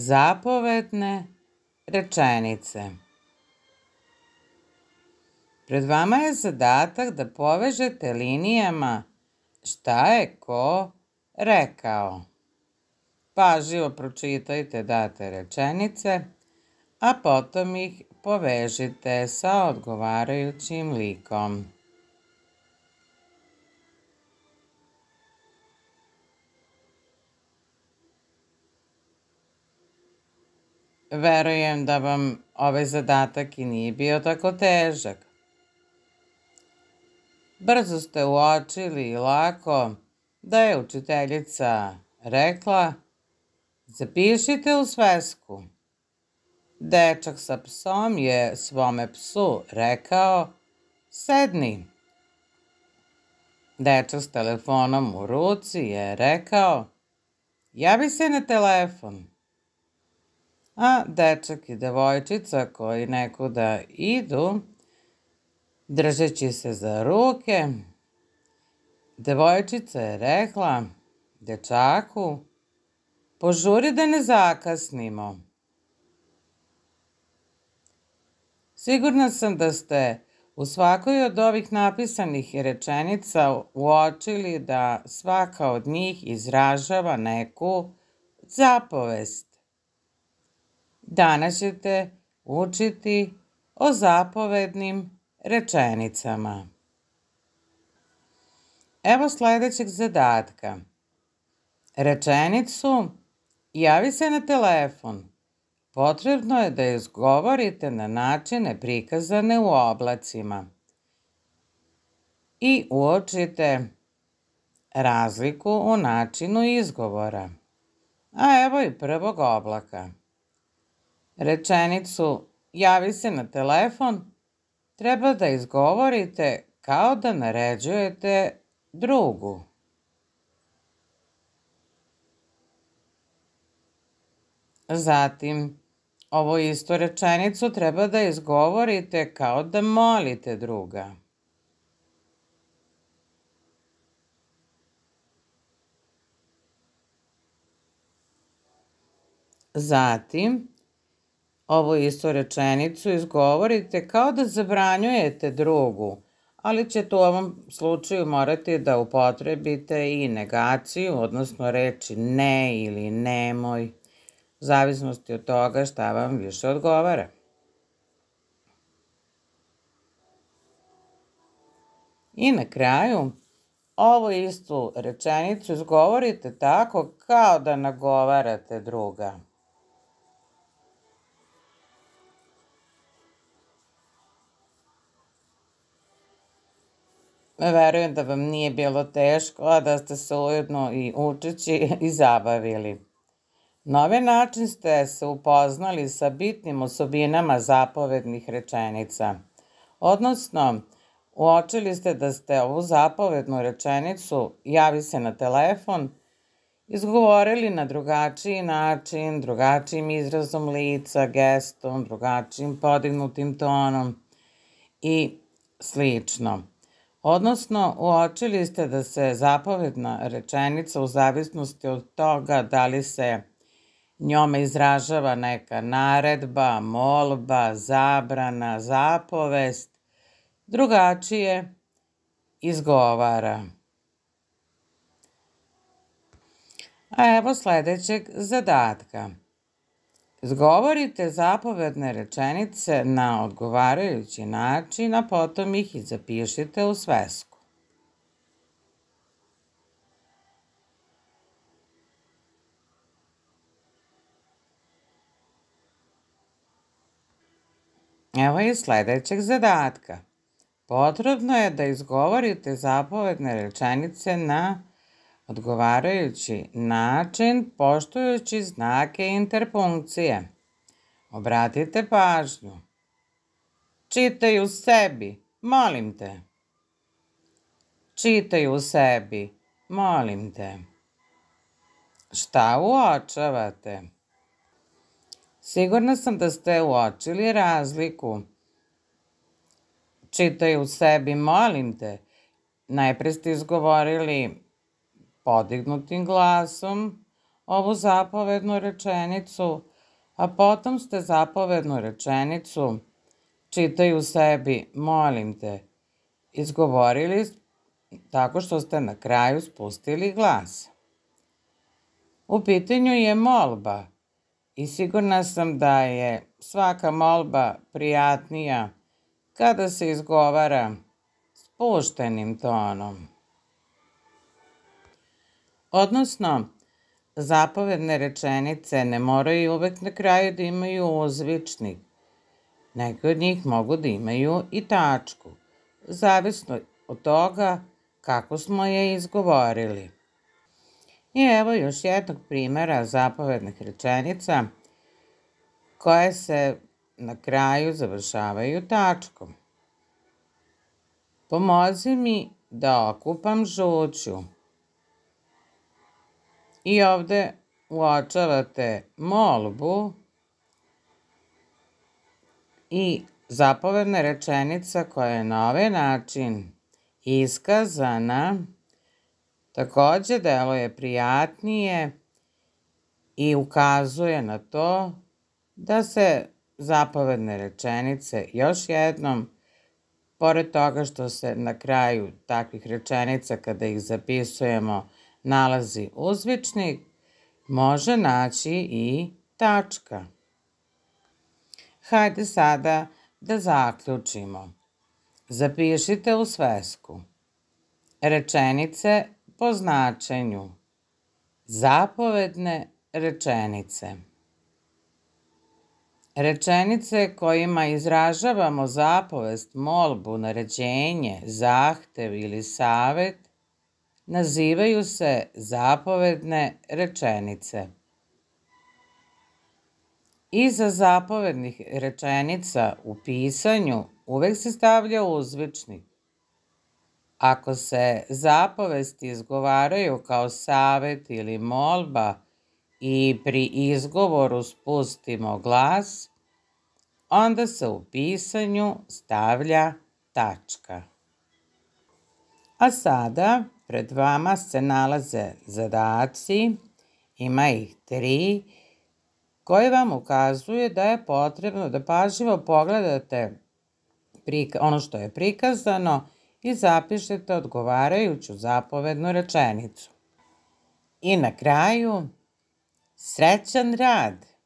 Zapovetne rečenice Pred vama je zadatak da povežete linijama šta je ko rekao. Pažljivo pročitajte date rečenice, a potom ih povežite sa odgovarajućim likom. Verujem da vam ovaj zadatak i nije bio tako težak. Brzo ste uočili i lako da je učiteljica rekla Zapišite u svesku. Dečak sa psom je svome psu rekao Sedni. Dečak s telefonom u ruci je rekao Javi se na telefon a dečak i devojčica koji nekuda idu, držeći se za ruke, devojčica je rekla dečaku, požuri da ne zakasnimo. Sigurna sam da ste u svakoj od ovih napisanih rečenica uočili da svaka od njih izražava neku zapovest. Danas ćete učiti o zapovednim rečenicama. Evo sljedećeg zadatka. Rečenicu javi se na telefon. Potrebno je da izgovorite na načine prikazane u oblacima i uočite razliku u načinu izgovora. A evo i prvog oblaka. Rečenicu javi se na telefon treba da izgovorite kao da naređujete drugu. Zatim, ovu istu rečenicu treba da izgovorite kao da molite druga. Zatim, Ovu istu rečenicu izgovorite kao da zabranjujete drugu, ali ćete u ovom slučaju morati da upotrebite i negaciju, odnosno reči ne ili nemoj, u zavisnosti od toga šta vam više odgovara. I na kraju, ovu istu rečenicu izgovorite tako kao da nagovarate druga. Verujem da vam nije bilo teško, a da ste se ujedno i učeći i zabavili. Na ovaj način ste se upoznali sa bitnim osobinama zapovednih rečenica. Odnosno, uočili ste da ste ovu zapovednu rečenicu javi se na telefon izgovorili na drugačiji način, drugačijim izrazom lica, gestom, drugačijim podignutim tonom i slično. Odnosno, uočili ste da se zapovedna rečenica u zavisnosti od toga da li se njome izražava neka naredba, molba, zabrana, zapovest, drugačije izgovara. A evo sledećeg zadatka. Izgovorite zapovedne rečenice na odgovarajući način, a potom ih i zapišite u svesku. Evo i sledećeg zadatka. Potrebno je da izgovorite zapovedne rečenice na odgovarajući način poštujući znake interpunkcije. Obratite pažnju. Čitaj u sebi, molim te. Čitaj u sebi, molim te. Šta uočavate? Sigurna sam da ste uočili razliku. Čitaj u sebi, molim te. Najpre ste izgovorili podignutim glasom ovu zapovednu rečenicu, a potom ste zapovednu rečenicu čitaju u sebi, molim te, izgovorili tako što ste na kraju spustili glas. U pitanju je molba i sigurna sam da je svaka molba prijatnija kada se izgovara spuštenim tonom. Odnosno, zapovedne rečenice ne moraju uvek na kraju da imaju uzvičnik. Neki od njih mogu da imaju i tačku, zavisno od toga kako smo je izgovorili. I evo još jednog primera zapovednih rečenica koje se na kraju završavaju tačkom. Pomozi mi da okupam žuću i ovde uočavate molbu i zapovedna rečenica koja je na ovaj način iskazana takođe deluje prijatnije i ukazuje na to da se zapovedne rečenice još jednom, pored toga što se na kraju takvih rečenica kada ih zapisujemo nalazi uzvičnik, može naći i tačka. Hajde sada da zaključimo. Zapišite u svesku. Rečenice po značenju. Zapovedne rečenice. Rečenice kojima izražavamo zapovest, molbu, naređenje, zahtev ili savet nazivaju se zapovedne rečenice. Iza zapovednih rečenica u pisanju uvek se stavlja uzvičnik. Ako se zapovesti izgovaraju kao savet ili molba i pri izgovoru spustimo glas, onda se u pisanju stavlja tačka. A sada Pred vama se nalaze zadaci, ima ih tri, koji vam ukazuje da je potrebno da pažljivo pogledate ono što je prikazano i zapišete odgovarajuću zapovednu rečenicu. I na kraju, srećan rad!